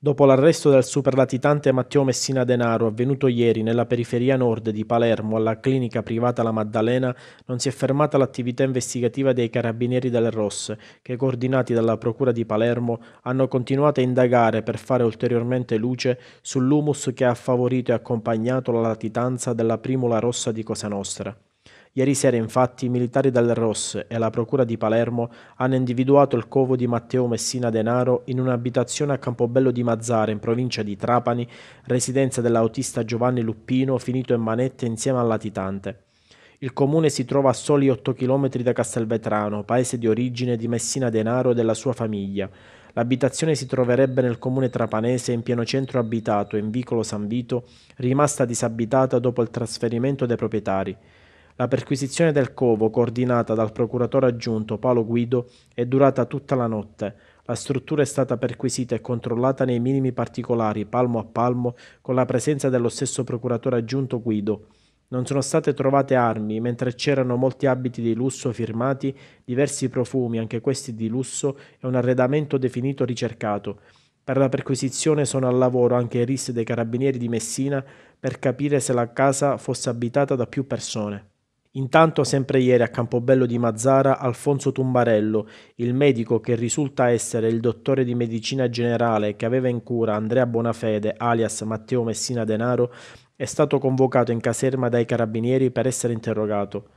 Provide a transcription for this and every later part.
Dopo l'arresto del superlatitante Matteo Messina Denaro avvenuto ieri nella periferia nord di Palermo alla clinica privata La Maddalena, non si è fermata l'attività investigativa dei carabinieri delle Rosse, che coordinati dalla Procura di Palermo hanno continuato a indagare per fare ulteriormente luce sull'humus che ha favorito e accompagnato la latitanza della primula rossa di Cosa Nostra. Ieri sera infatti i militari del ROS e la Procura di Palermo hanno individuato il covo di Matteo Messina Denaro in un'abitazione a Campobello di Mazzara in provincia di Trapani, residenza dell'autista Giovanni Luppino finito in manette insieme al latitante. Il comune si trova a soli 8 km da Castelvetrano, paese di origine di Messina Denaro e della sua famiglia. L'abitazione si troverebbe nel comune trapanese in pieno centro abitato, in vicolo San Vito, rimasta disabitata dopo il trasferimento dei proprietari. La perquisizione del covo, coordinata dal procuratore aggiunto Paolo Guido, è durata tutta la notte. La struttura è stata perquisita e controllata nei minimi particolari, palmo a palmo, con la presenza dello stesso procuratore aggiunto Guido. Non sono state trovate armi, mentre c'erano molti abiti di lusso firmati, diversi profumi, anche questi di lusso, e un arredamento definito ricercato. Per la perquisizione sono al lavoro anche i RIS dei carabinieri di Messina per capire se la casa fosse abitata da più persone. Intanto, sempre ieri a Campobello di Mazzara, Alfonso Tumbarello, il medico che risulta essere il dottore di medicina generale che aveva in cura Andrea Bonafede, alias Matteo Messina Denaro, è stato convocato in caserma dai carabinieri per essere interrogato.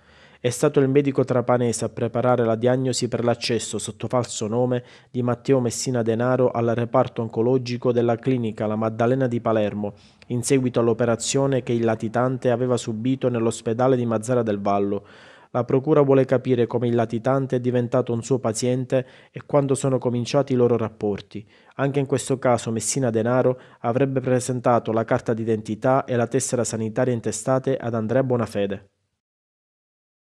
È stato il medico trapanese a preparare la diagnosi per l'accesso sotto falso nome di Matteo Messina Denaro al reparto oncologico della clinica La Maddalena di Palermo, in seguito all'operazione che il latitante aveva subito nell'ospedale di Mazzara del Vallo. La procura vuole capire come il latitante è diventato un suo paziente e quando sono cominciati i loro rapporti. Anche in questo caso Messina Denaro avrebbe presentato la carta d'identità e la tessera sanitaria intestate ad Andrea Bonafede.